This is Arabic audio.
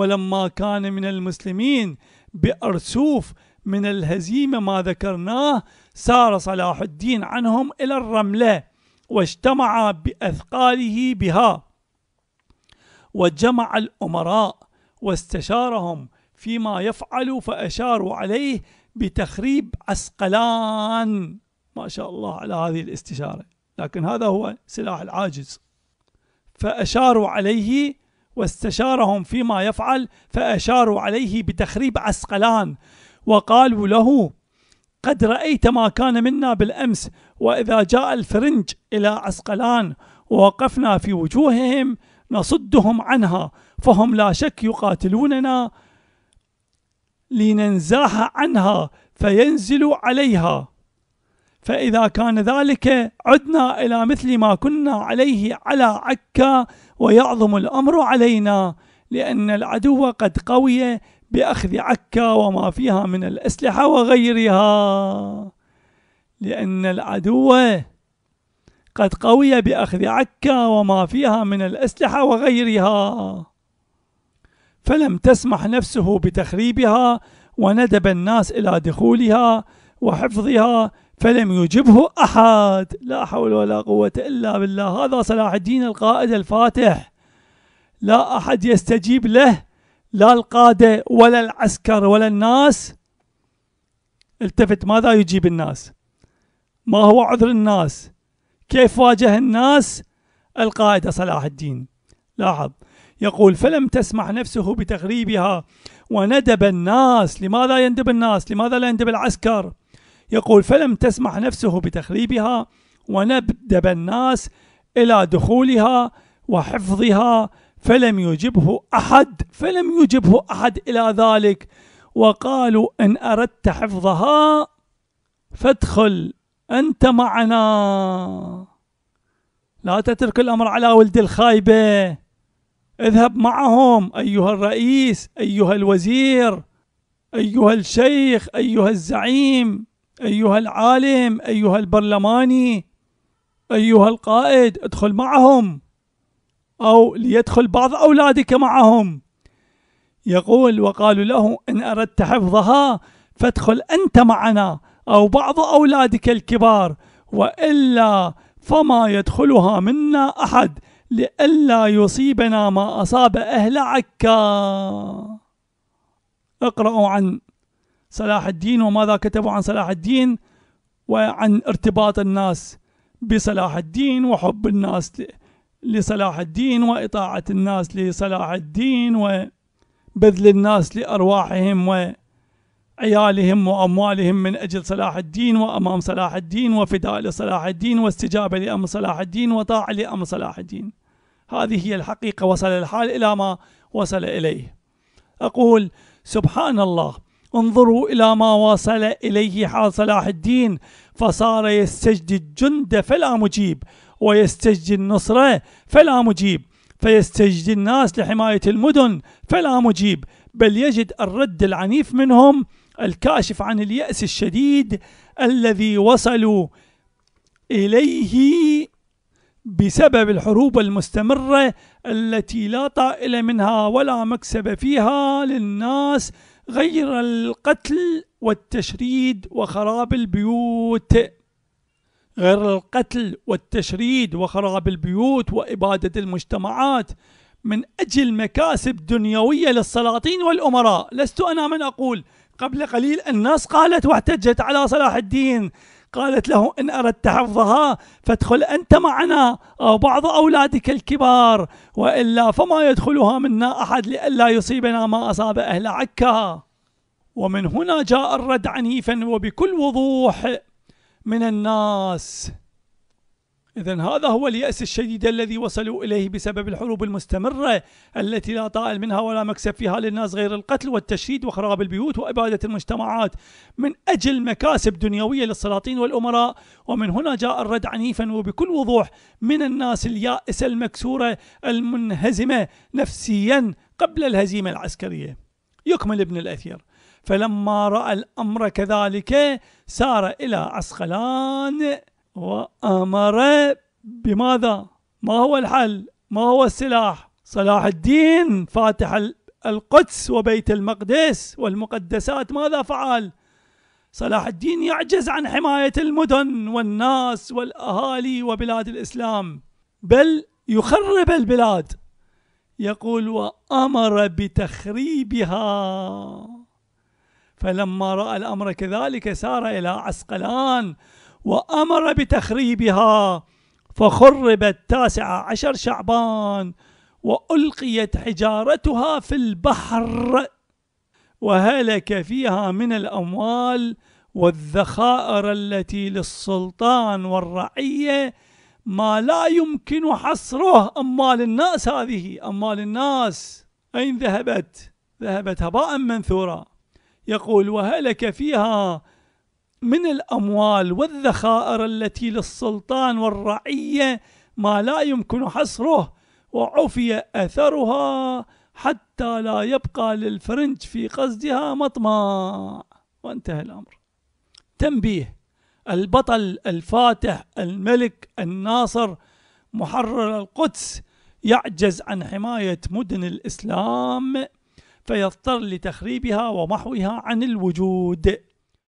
ولما كان من المسلمين بأرسوف من الهزيمة ما ذكرناه سار صلاح الدين عنهم إلى الرملة واجتمع بأثقاله بها وجمع الأمراء واستشارهم فيما يفعل فأشاروا عليه بتخريب عسقلان ما شاء الله على هذه الاستشارة لكن هذا هو سلاح العاجز فأشاروا عليه واستشارهم فيما يفعل فأشاروا عليه بتخريب عسقلان وقالوا له قد رأيت ما كان منا بالأمس وإذا جاء الفرنج إلى عسقلان ووقفنا في وجوههم نصدهم عنها فهم لا شك يقاتلوننا لننزاح عنها فينزل عليها فإذا كان ذلك عدنا إلى مثل ما كنا عليه على عكا ويعظم الأمر علينا لأن العدو قد قوي بأخذ عكا وما فيها من الأسلحة وغيرها لأن العدو قد قوي بأخذ عكا وما فيها من الأسلحة وغيرها فلم تسمح نفسه بتخريبها وندب الناس إلى دخولها وحفظها فلم يجبه أحد لا حول ولا قوة إلا بالله هذا صلاح الدين القائد الفاتح لا أحد يستجيب له لا القادة ولا العسكر ولا الناس التفت ماذا يجيب الناس ما هو عذر الناس كيف واجه الناس القائد صلاح الدين لاحظ يقول فلم تسمح نفسه بتغريبها وندب الناس لماذا يندب الناس لماذا لا يندب العسكر يقول فلم تسمح نفسه بتخريبها وندب الناس إلى دخولها وحفظها فلم يجبه أحد فلم يجبه أحد إلى ذلك وقالوا إن أردت حفظها فادخل أنت معنا لا تترك الأمر على ولد الخايبة اذهب معهم أيها الرئيس أيها الوزير أيها الشيخ أيها الزعيم أيها العالم أيها البرلماني أيها القائد ادخل معهم أو ليدخل بعض أولادك معهم يقول وقالوا له إن أردت حفظها فادخل أنت معنا أو بعض أولادك الكبار وإلا فما يدخلها منا أحد لئلا يصيبنا ما أصاب أهل عكا اقرأوا عن صلاح الدين وماذا كتبوا عن صلاح الدين وعن ارتباط الناس بصلاح الدين وحب الناس لصلاح الدين وإطاعة الناس لصلاح الدين وبذل الناس لأرواحهم وعيالهم وأموالهم من أجل صلاح الدين وأمام صلاح الدين وفداء لصلاح الدين واستجابة لأمر صلاح الدين وطاعة لأمر صلاح الدين هذه هي الحقيقة وصل الحال إلى ما وصل إليه أقول سبحان الله انظروا إلى ما واصل إليه حال صلاح الدين فصار يستجدي الجند فلا مجيب ويستجدي النصرة فلا مجيب فيستجدي الناس لحماية المدن فلا مجيب بل يجد الرد العنيف منهم الكاشف عن اليأس الشديد الذي وصلوا إليه بسبب الحروب المستمرة التي لا طائل منها ولا مكسب فيها للناس غير القتل والتشريد وخراب البيوت غير القتل والتشريد وخراب البيوت وإبادة المجتمعات من أجل مكاسب دنيوية للسلاطين والأمراء لست أنا من أقول قبل قليل الناس قالت واحتجت على صلاح الدين قالت له إن أردت حفظها فادخل أنت معنا أو آه، بعض أولادك الكبار وإلا فما يدخلها منا أحد لئلا يصيبنا ما أصاب أهل عكا ومن هنا جاء الرد عنيفا وبكل وضوح من الناس إذا هذا هو اليأس الشديد الذي وصلوا إليه بسبب الحروب المستمرة التي لا طائل منها ولا مكسب فيها للناس غير القتل والتشريد وخراب البيوت وإبادة المجتمعات من أجل مكاسب دنيوية للسلاطين والأمراء ومن هنا جاء الرد عنيفا وبكل وضوح من الناس اليائسة المكسورة المنهزمة نفسيا قبل الهزيمة العسكرية يكمل ابن الأثير فلما رأى الأمر كذلك سار إلى عسقلان وأمر بماذا؟ ما هو الحل؟ ما هو السلاح؟ صلاح الدين فاتح القدس وبيت المقدس والمقدسات ماذا فعل؟ صلاح الدين يعجز عن حماية المدن والناس والأهالي وبلاد الإسلام بل يخرب البلاد يقول وأمر بتخريبها فلما رأى الأمر كذلك سار إلى عسقلان وأمر بتخريبها فخربت تاسع عشر شعبان وألقيت حجارتها في البحر وهلك فيها من الأموال والذخائر التي للسلطان والرعية ما لا يمكن حصره أموال الناس هذه أموال الناس أين ذهبت؟ ذهبت هباء منثورا يقول وهلك فيها من الأموال والذخائر التي للسلطان والرعية ما لا يمكن حصره وعفي أثرها حتى لا يبقى للفرنج في قصدها مطمع وانتهى الأمر تنبيه البطل الفاتح الملك الناصر محرر القدس يعجز عن حماية مدن الإسلام فيضطر لتخريبها ومحوها عن الوجود